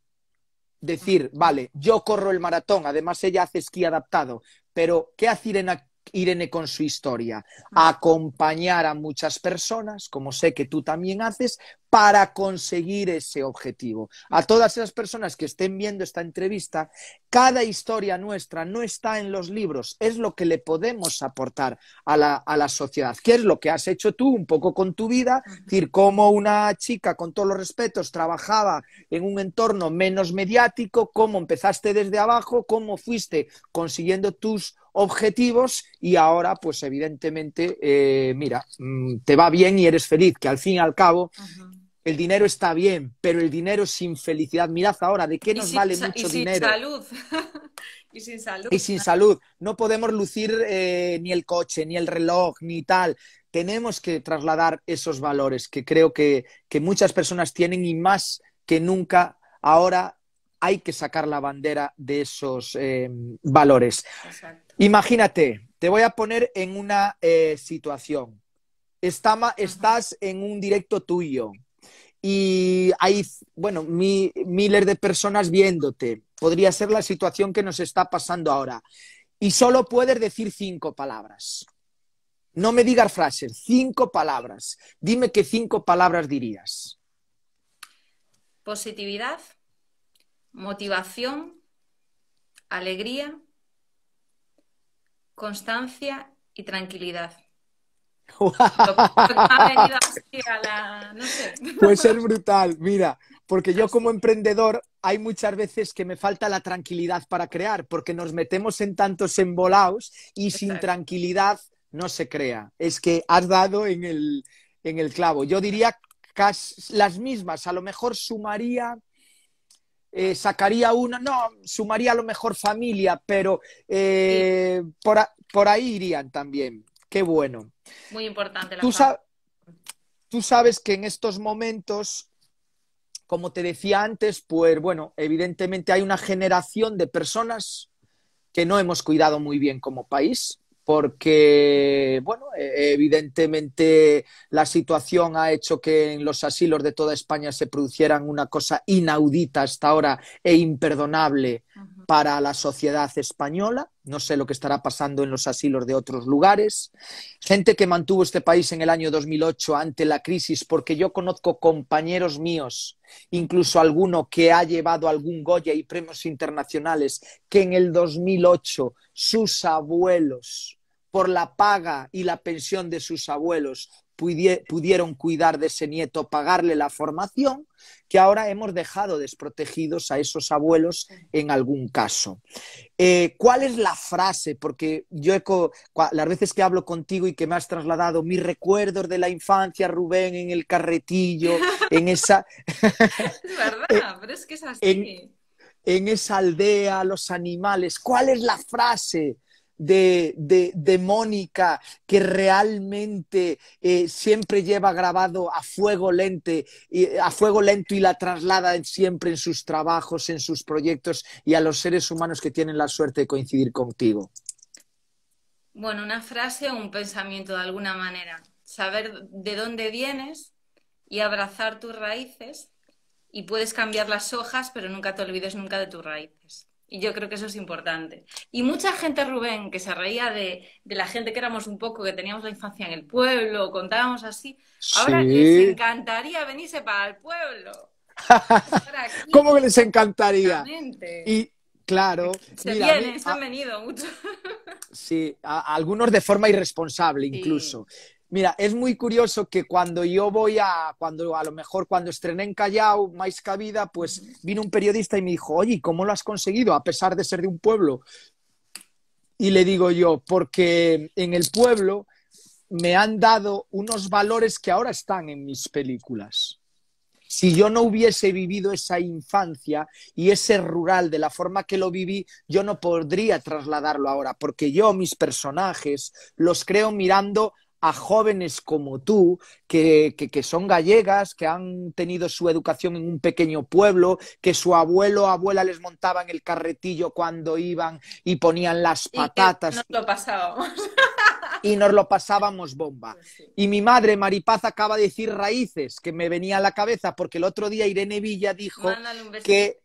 Decir, vale, yo corro el maratón, además ella hace esquí adaptado, pero ¿qué hace Irene, Irene con su historia? Acompañar a muchas personas, como sé que tú también haces, para conseguir ese objetivo. A todas esas personas que estén viendo esta entrevista, cada historia nuestra no está en los libros, es lo que le podemos aportar a la, sociedad, Qué es lo que has hecho tú un poco con tu vida, es decir, cómo una chica, con todos los respetos, trabajaba en un entorno menos mediático, cómo empezaste desde abajo, cómo fuiste consiguiendo tus objetivos y ahora, pues evidentemente, eh, mira, mm, te va bien y eres feliz, que al fin y al cabo el dinero está bien, pero el dinero sin felicidad. Mirad ahora, ¿de qué nos vale mucho y sin dinero? Salud. y sin salud. Y sin salud. No podemos lucir eh, ni el coche, ni el reloj, ni tal. Tenemos que trasladar esos valores que creo que, muchas personas tienen y más que nunca ahora hay que sacar la bandera de esos eh, valores. Imagínate, te voy a poner en una eh, situación. estás en un directo tuyo, y hay, bueno, mi, miles de personas viéndote. Podría ser la situación que nos está pasando ahora. Y solo puedes decir cinco palabras. No me digas frases, cinco palabras. Dime qué cinco palabras dirías. Positividad, motivación, alegría, constancia y tranquilidad. Puede ser brutal, mira, porque yo como emprendedor hay muchas veces que me falta la tranquilidad para crear, porque nos metemos en tantos embolaos y sin tranquilidad no se crea. Es que has dado en el, clavo. Yo diría las mismas, a lo mejor sumaría eh, sacaría una, no, sumaría a lo mejor familia, pero eh, por, ahí irían también. Qué bueno. Muy importante la tú, tú sabes que en estos momentos, como te decía antes, pues bueno, evidentemente hay una generación de personas que no hemos cuidado muy bien como país, porque, bueno, e-, evidentemente la situación ha hecho que en los asilos de toda España se producieran una cosa inaudita hasta ahora e imperdonable para la sociedad española. No sé lo que estará pasando en los asilos de otros lugares. Gente que mantuvo este país en el año 2008 ante la crisis, porque yo conozco compañeros míos, incluso alguno que ha llevado algún Goya y premios internacionales, que en el 2008 sus abuelos por la paga y la pensión de sus abuelos pudieron cuidar de ese nieto, pagarle la formación, que ahora hemos dejado desprotegidos a esos abuelos en algún caso. Eh, ¿Cuál es la frase? Porque yo eco, las veces que hablo contigo y que me has trasladado mis recuerdos de la infancia, Rubén, en el carretillo, en esa... es verdad, eh, pero es que es así. en esa aldea, los animales. ¿Cuál es la frase? de, de, Mónica, que realmente eh, siempre lleva grabado a fuego eh, a fuego lento y la traslada siempre en sus trabajos, en sus proyectos y a los seres humanos que tienen la suerte de coincidir contigo? Bueno, una frase o un pensamiento de alguna manera. Saber de dónde vienes y abrazar tus raíces y puedes cambiar las hojas, pero nunca te olvides nunca de tus raíces. Y yo creo que eso es importante. Y mucha gente, Rubén, que se reía de, la gente que éramos un poco, que teníamos la infancia en el pueblo, contábamos así, ahora les encantaría venirse para el pueblo. ¿Cómo que les encantaría? Y claro, se vienen, se han venido mucho. sí, algunos de forma irresponsable incluso. Mira, es muy curioso que cuando yo voy a, cuando a lo mejor cuando estrené en Callao, más Cabida, pues vino un periodista y me dijo, oye, ¿cómo lo has conseguido a pesar de ser de un pueblo? Y le digo yo, porque en el pueblo me han dado unos valores que ahora están en mis películas. Si yo no hubiese vivido esa infancia y ese rural de la forma que lo viví, yo no podría trasladarlo ahora, porque yo mis personajes los creo mirando a jóvenes como tú, que, son gallegas, que han tenido su educación en un pequeño pueblo, que su abuelo o abuela les montaban el carretillo cuando iban y ponían las patatas. Y nos lo pasábamos. Y nos lo pasábamos bomba. Pues y mi madre, Maripaz, acaba de decir raíces, que me venía a la cabeza, porque el otro día Irene Villa dijo que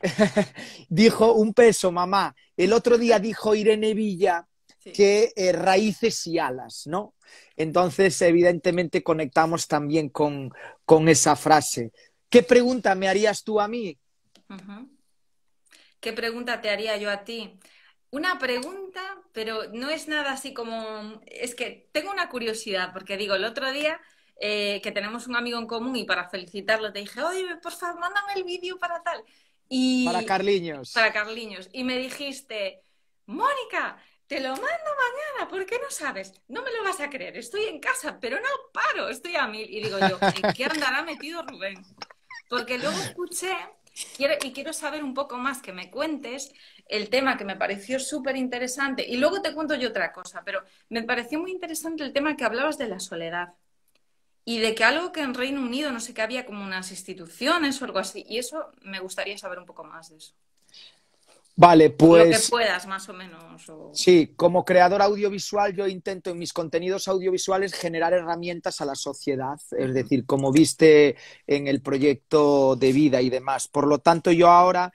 dijo un peso, mamá. El otro día dijo Irene Villa que eh, raíces y alas, ¿no? Entonces, evidentemente, conectamos también con, esa frase. ¿Qué pregunta me harías tú a mí? ¿Qué pregunta te haría yo a ti? Una pregunta, pero no es nada así como... Es que tengo una curiosidad, porque digo, el otro día eh, que tenemos un amigo en común y para felicitarlo te dije, oye, por favor, mándame el vídeo para tal. Para Carliños. Para Carliños. Y me dijiste, Mónica, te lo mando mañana, ¿por qué no sabes? No me lo vas a creer, estoy en casa, pero no paro, estoy a mil. Y digo yo, ¿en qué andará metido Rubén? Porque luego escuché, y quiero saber un poco más, que me cuentes el tema que me pareció súper interesante. Y luego te cuento yo otra cosa, pero me pareció muy interesante el tema que hablabas de la soledad. Y de que algo que en Reino Unido, no sé, qué había como unas instituciones o algo así. Y eso me gustaría saber un poco más de eso. Vale, pues. Lo que pues puedas, más o menos. Sí, como creador audiovisual, yo intento en mis contenidos audiovisuales generar herramientas a la sociedad, es decir, como viste en el proyecto de vida y demás. Por lo tanto, yo ahora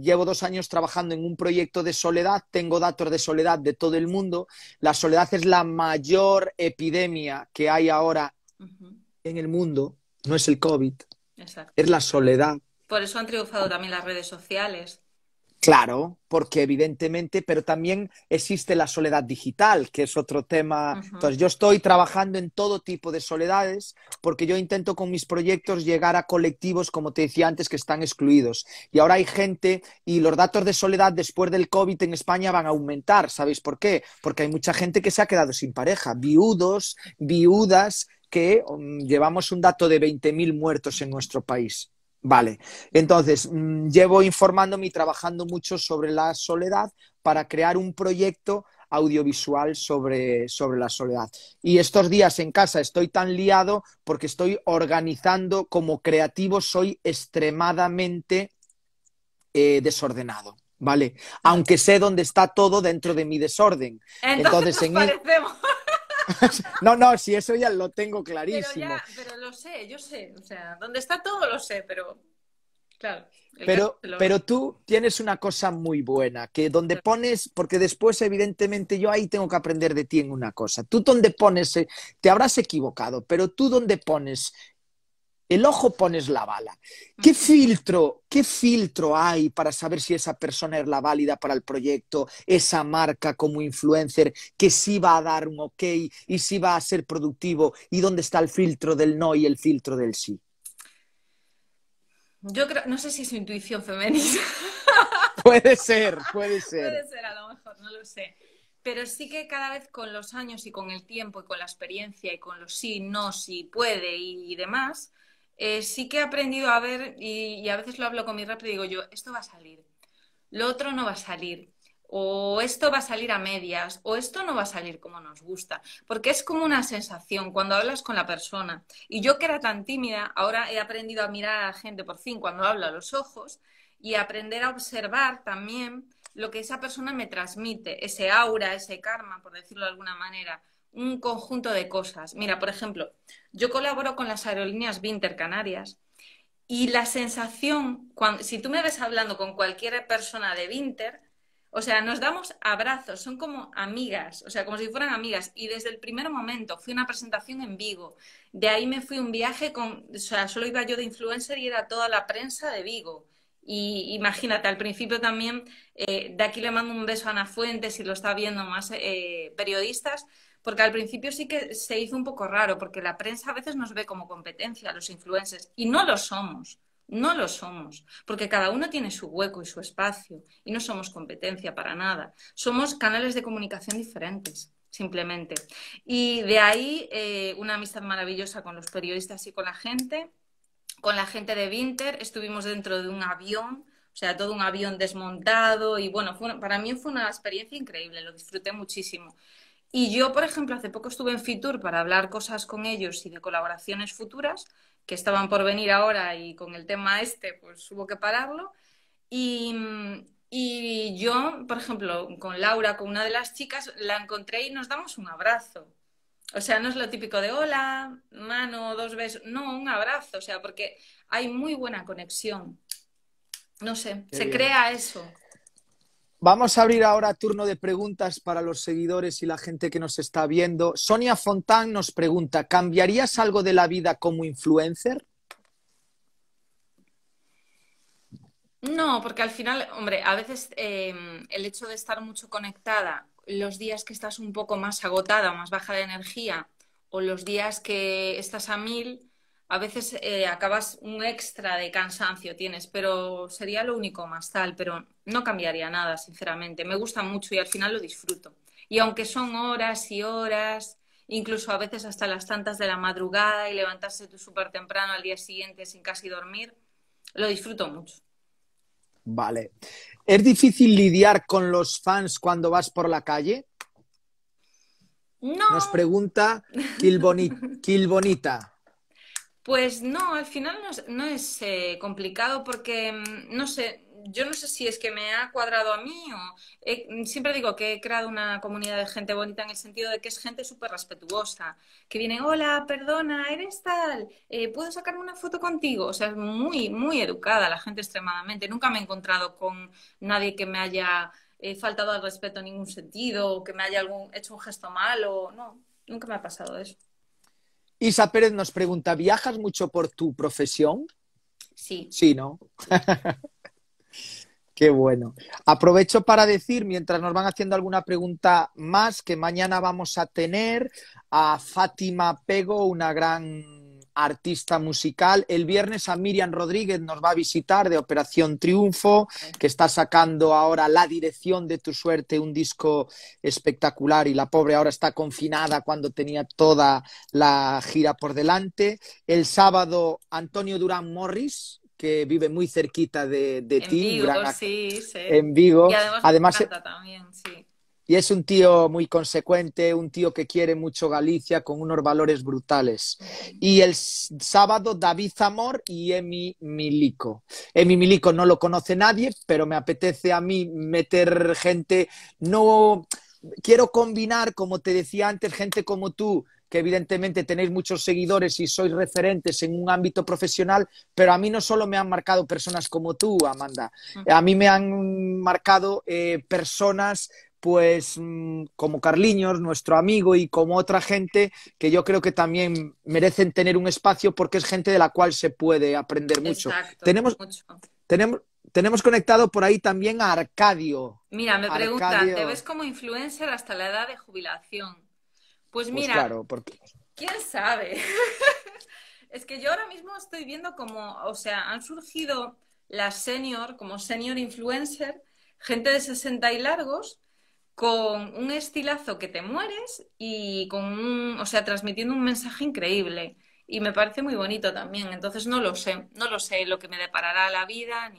llevo dos años trabajando en un proyecto de soledad, tengo datos de soledad de todo el mundo. La soledad es la mayor epidemia que hay ahora en el mundo, no es el COVID, Exacto. es la soledad. Por eso han triunfado también las redes sociales Claro, porque evidentemente, pero también existe la soledad digital, que es otro tema. Entonces, yo estoy trabajando en todo tipo de soledades, porque yo intento con mis proyectos llegar a colectivos, como te decía antes, que están excluidos. Y ahora hay gente, y los datos de soledad después del COVID en España van a aumentar. ¿Sabéis por qué? Porque hay mucha gente que se ha quedado sin pareja, viudos, viudas, que mm, llevamos un dato de 20.000 muertos en nuestro país. Vale, entonces mm, llevo informándome y trabajando mucho sobre la soledad para crear un proyecto audiovisual sobre, sobre la soledad. Y estos días en casa estoy tan liado porque estoy organizando, como creativo soy extremadamente eh, desordenado. ¿vale? Aunque sé dónde está todo dentro de mi desorden. Entonces, en, parecemos. no, no, si eso ya lo tengo clarísimo. Pero, ya, pero lo sé, yo sé. O sea, dónde está todo lo sé, pero. Claro. Pero, pero tú tienes una cosa muy buena, que donde pones, porque después evidentemente yo ahí tengo que aprender de ti en una cosa, tú donde pones, eh, te habrás equivocado, pero tú donde pones el ojo pones la bala. ¿Qué filtro, qué filtro hay para saber si esa persona es la válida para el proyecto, esa marca como influencer, que sí va a dar un ok y sí va a ser productivo? ¿Y dónde está el filtro del no y el filtro del sí? Yo creo, no sé si es intuición femenina. Puede ser, puede ser. Puede ser, a lo mejor, no lo sé. Pero sí que cada vez con los años y con el tiempo y con la experiencia y con los sí, no, sí, puede y demás, eh, sí que he aprendido a ver, y, a veces lo hablo con mi rap. y digo yo, esto va a salir, lo otro no va a salir, o esto va a salir a medias, o esto no va a salir como nos gusta, porque es como una sensación cuando hablas con la persona. Y yo que era tan tímida, ahora he aprendido a mirar a la gente por fin cuando hablo a los ojos y aprender a observar también lo que esa persona me transmite, ese aura, ese karma, por decirlo de alguna manera, un conjunto de cosas. Mira, por ejemplo, yo colaboro con las aerolíneas Vinter Canarias y la sensación, si tú me ves hablando con cualquier persona de Vinter, o sea, nos damos abrazos, son como amigas, o sea, como si fueran amigas. Y desde el primer momento fui una presentación en Vigo, de ahí me fui a un viaje con, o sea, solo iba yo de influencer y era toda la prensa de Vigo. Y imagínate, al principio también, eh, de aquí le mando un beso a Ana Fuentes, si lo está viendo más eh, periodistas, porque al principio sí que se hizo un poco raro, porque la prensa a veces nos ve como competencia a los influencers y no lo somos. No lo somos, porque cada uno tiene su hueco y su espacio y no somos competencia para nada. Somos canales de comunicación diferentes, simplemente. Y de ahí eh, una amistad maravillosa con los periodistas y con la gente. Con la gente de Winter estuvimos dentro de un avión, o sea, todo un avión desmontado y bueno, para mí fue una experiencia increíble, lo disfruté muchísimo. Y yo, por ejemplo, hace poco estuve en Fitur para hablar cosas con ellos y de colaboraciones futuras que estaban por venir ahora y con el tema este, pues hubo que pararlo. Y, yo, por ejemplo, con Laura, con una de las chicas, la encontré y nos damos un abrazo. O sea, no es lo típico de hola, mano, dos besos. No, un abrazo. O sea, porque hay muy buena conexión. No sé, se crea eso. Vamos a abrir ahora turno de preguntas para los seguidores y la gente que nos está viendo. Sonia Fontán nos pregunta, ¿cambiarías algo de la vida como influencer? No, porque al final, hombre, a veces eh, el hecho de estar mucho conectada, los días que estás un poco más agotada más baja de energía, o los días que estás a mil, a veces eh, acabas un extra de cansancio tienes, pero sería lo único más tal, pero no cambiaría nada, sinceramente. Me gusta mucho y al final lo disfruto. Y aunque son horas y horas, incluso a veces hasta las tantas de la madrugada y levantarse tú súper temprano al día siguiente sin casi dormir, lo disfruto mucho. Vale. ¿Es difícil lidiar con los fans cuando vas por la calle? No. Nos pregunta Kilbonita. Pues no, al final no es, eh, complicado porque, mm, no sé, yo no sé si es que me ha cuadrado a mí o eh, mm, siempre digo que he creado una comunidad de gente bonita en el sentido de que es gente súper respetuosa, que viene, hola, perdona, eres tal, eh, ¿puedo sacarme una foto contigo? O sea, es muy, muy educada la gente extremadamente. Nunca me he encontrado con nadie que me haya faltado al respeto en ningún sentido o que me haya algún, hecho un gesto malo. No, nunca me ha pasado eso. Isa Pérez nos pregunta, ¿viajas mucho por tu profesión? Sí. Sí, ¿no? Qué bueno. Aprovecho para decir, mientras nos van haciendo alguna pregunta más, que mañana vamos a tener a Fátima Pego, una gran artista musical. El viernes a Miriam Rodríguez nos va a visitar de Operación Triunfo, que está sacando ahora La Dirección de Tu Suerte, un disco espectacular y la pobre ahora está confinada cuando tenía toda la gira por delante. El sábado Antonio Durán Morris, que vive muy cerquita de, de en ti. En Vigo. Y además, además también, sí y es un tío muy consecuente, un tío que quiere mucho Galicia con unos valores brutales. Y el sábado David Zamor y Emi Milico. Emi Milico no lo conoce nadie, pero me apetece a mí meter gente, no quiero combinar, como te decía antes, gente como tú, que evidentemente tenéis muchos seguidores y sois referentes en un ámbito profesional, pero a mí no solo me han marcado personas como tú, Amanda, mm. a mí me han marcado eh, personas pues mm, como Carliños, nuestro amigo, y como otra gente que yo creo que también merecen tener un espacio porque es gente de la cual se puede aprender mucho. tenemos, tenemos, conectado por ahí también a Arcadio. Mira, me pregunta, preguntan, ¿te ves como influencer hasta la edad de jubilación? Pues, pues mira, ¿quién sabe? es que yo ahora mismo estoy viendo como, o sea, han surgido las senior, como senior influencer, gente de 60 y largos con un estilazo que te mueres y con un, o sea, transmitiendo un mensaje increíble. Y me parece muy bonito también. Entonces no lo sé, no lo sé lo que me deparará la vida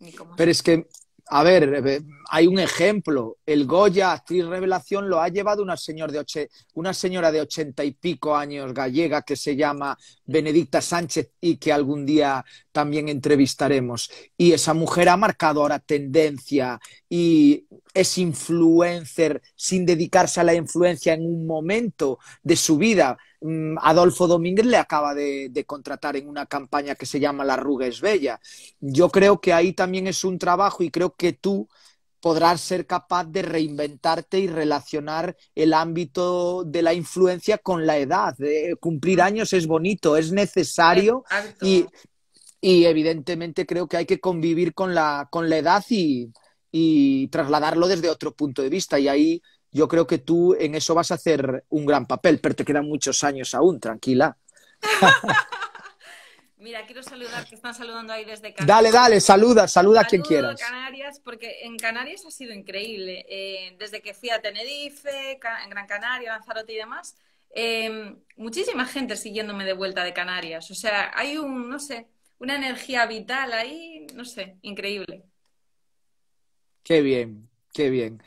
ni, cómo. Pero es que, a ver, eh, hay un ejemplo. El Goya, actriz revelación, lo ha llevado una, de una señora de ochenta y pico años gallega que se llama Benedicta Sánchez y que algún día también entrevistaremos. Y esa mujer ha marcado ahora tendencia y es influencer sin dedicarse a la influencia en un momento de su vida. Mm, Adolfo Domínguez le acaba de, contratar en una campaña que se llama La arruga es bella. Yo creo que ahí también es un trabajo y creo que tú podrás ser capaz de reinventarte y relacionar el ámbito de la influencia con la edad. cumplir años es bonito, es necesario y, evidentemente creo que hay que convivir con la, con la edad y, y trasladarlo desde otro punto de vista. Y ahí yo creo que tú en eso vas a hacer un gran papel, pero te quedan muchos años aún, tranquila. Mira, quiero saludar, que están saludando ahí desde Canarias. Dale, dale, saluda, saluda a quien quieras. Canarias, porque en Canarias ha sido increíble. Eh, desde que fui a Tenerife, en Gran Canaria, Lanzarote y demás, em, muchísima gente siguiéndome de vuelta de Canarias. O sea, hay un, no sé, una energía vital ahí, no sé, increíble. Qué bien, qué bien.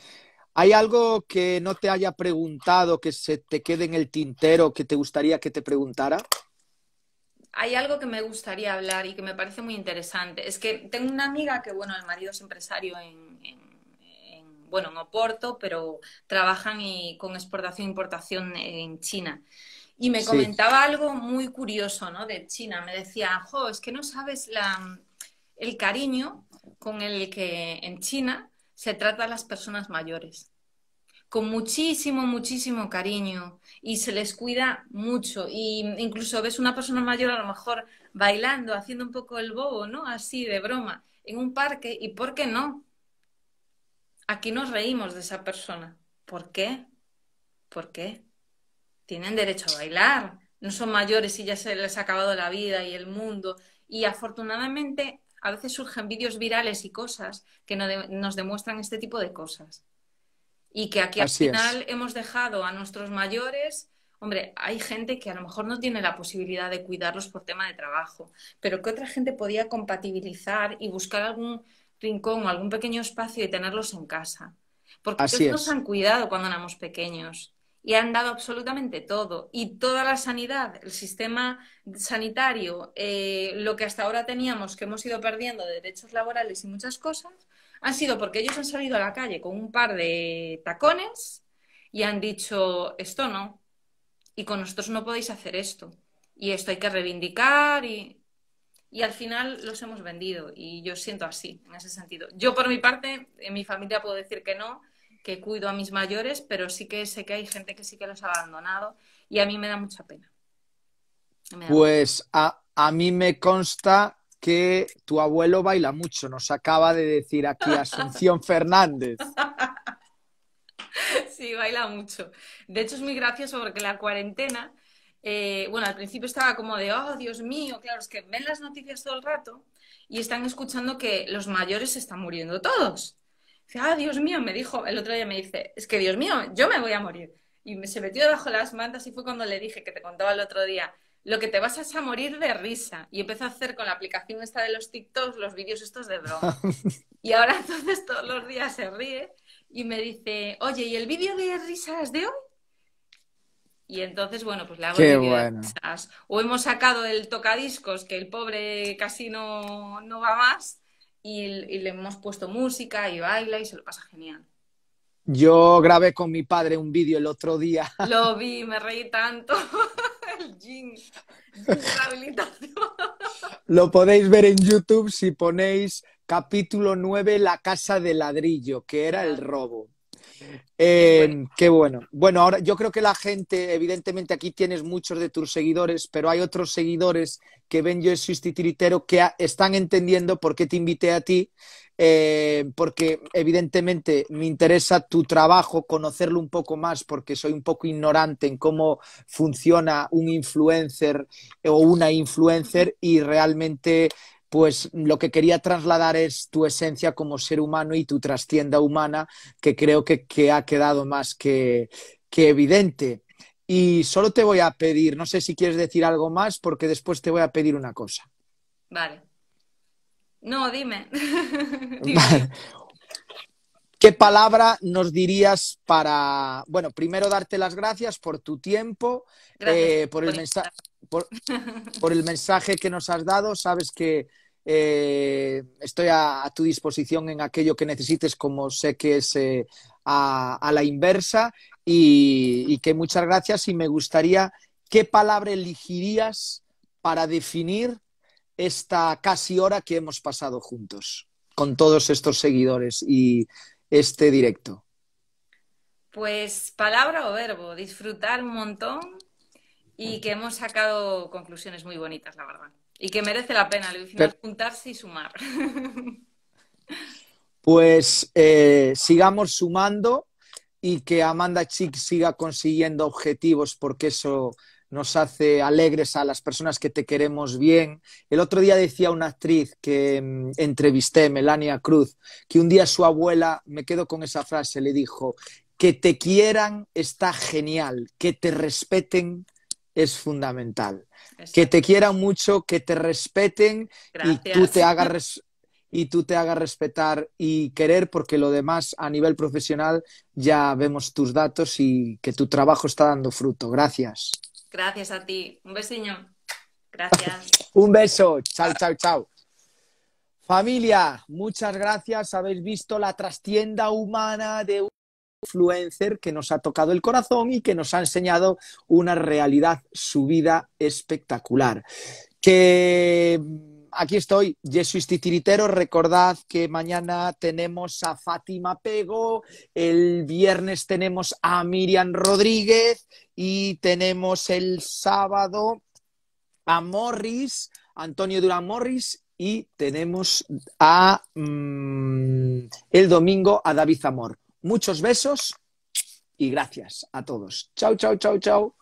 ¿Hay algo que no te haya preguntado, que se te quede en el tintero, que te gustaría que te preguntara? Hay algo que me gustaría hablar y que me parece muy interesante. Es que tengo una amiga que, bueno, el marido es empresario en, bueno, en Oporto, pero trabajan y, con exportación e importación en China. Y me comentaba algo muy curioso, ¿no? De China. Me decía, jo, es que no sabes el cariño con el que en China se trata a las personas mayores con muchísimo, muchísimo cariño y se les cuida mucho. Y incluso ves una persona mayor a lo mejor bailando, haciendo un poco el bobo, ¿no? Así de broma, en un parque. ¿Y por qué no? Aquí nos reímos de esa persona. ¿Por qué? ¿Por qué? Tienen derecho a bailar. No son mayores y ya se les ha acabado la vida y el mundo. Y afortunadamente a veces surgen vídeos virales y cosas que nos demuestran este tipo de cosas. Y que aquí al final hemos dejado a nuestros mayores, hombre, hay gente que a lo mejor no tiene la posibilidad de cuidarlos por tema de trabajo, pero que otra gente podía compatibilizar y buscar algún rincón o algún pequeño espacio y tenerlos en casa. Porque ellos nos han cuidado cuando éramos pequeños y han dado absolutamente todo. Y toda la sanidad, el sistema sanitario, eh, lo que hasta ahora teníamos, que hemos ido perdiendo derechos laborales y muchas cosas, han sido porque ellos han salido a la calle con un par de tacones y han dicho, esto no, y con nosotros no podéis hacer esto, y esto hay que reivindicar, y, y al final los hemos vendido, y yo siento así, en ese sentido. Yo por mi parte, en mi familia puedo decir que no, que cuido a mis mayores, pero sí que sé que hay gente que sí que los ha abandonado y a mí me da mucha pena. pues A, a, mí me consta que tu abuelo baila mucho, nos acaba de decir aquí Asunción Fernández. Sí, baila mucho. De hecho es muy gracioso porque la cuarentena, eh, bueno, al principio estaba como de, oh, Dios mío, claro, es que ven las noticias todo el rato y están escuchando que los mayores se están muriendo todos ah, Dios mío, me dijo, el otro día me dice, es que Dios mío, yo me voy a morir. Y se metió debajo de las mantas y fue cuando le dije que te contaba el otro día, lo que te vas a morir de risa. Y empezó a hacer con la aplicación esta de los TikToks los vídeos estos de droga. y ahora entonces todos los días se ríe y me dice, oye, ¿y el vídeo de risas de hoy? Y entonces, bueno, pues le hago el de risas. O hemos sacado el tocadiscos, que el pobre casi no va más y, le hemos puesto música y baila y se lo pasa genial. Yo grabé con mi padre un vídeo el otro día. Lo vi, me reí tanto. El Lo podéis ver en YouTube si ponéis capítulo 9, La casa de ladrillo, que era el robo. Eh, qué bueno. Bueno, ahora yo creo que la gente, evidentemente aquí tienes muchos de tus seguidores, pero hay otros seguidores que ven Yo es que están entendiendo por qué te invité a ti, eh, porque evidentemente me interesa tu trabajo, conocerlo un poco más, porque soy un poco ignorante en cómo funciona un influencer o una influencer y realmente pues lo que quería trasladar es tu esencia como ser humano y tu trastienda humana, que creo que, ha quedado más que, evidente. Y solo te voy a pedir, no sé si quieres decir algo más, porque después te voy a pedir una cosa. Vale. No, dime. ¿Qué palabra nos dirías para, bueno, primero darte las gracias por tu tiempo, eh, por, el mensaje por, el mensaje que nos has dado. Sabes que eh, estoy a, tu disposición en aquello que necesites, como sé que es eh, a, la inversa. Y, y, que muchas gracias. Y me gustaría, ¿qué palabra elegirías para definir esta casi hora que hemos pasado juntos con todos estos seguidores y este directo? Pues palabra o verbo, disfrutar un montón, y que hemos sacado conclusiones muy bonitas, la verdad. Y que merece la pena, Luis final, juntarse y sumar. Pues eh, sigamos sumando y que Amanda Chick siga consiguiendo objetivos porque eso nos hace alegres a las personas que te queremos bien. El otro día decía una actriz que mm, entrevisté, Melania Cruz, que un día su abuela, me quedo con esa frase, le dijo, que te quieran está genial, que te respeten es fundamental. Que te quieran mucho, que te respeten y tú te hagas y tú te hagas respetar y querer, porque lo demás a nivel profesional ya vemos tus datos y que tu trabajo está dando fruto. Gracias. Gracias a ti. Un besiño. Gracias. Un beso. Chao, chao, chao. Familia, muchas gracias. Habéis visto la trastienda humana de influencer que nos ha tocado el corazón y que nos ha enseñado una realidad su vida espectacular. Que mm, aquí estoy, Jesús Titiritero. Recordad que mañana tenemos a Fátima Pego, el viernes tenemos a Miriam Rodríguez y tenemos el sábado a Morris, Antonio Durán Morris y tenemos a mm, el domingo a David Zamor. Muchos besos y gracias a todos. Chao, chao, chao, chao.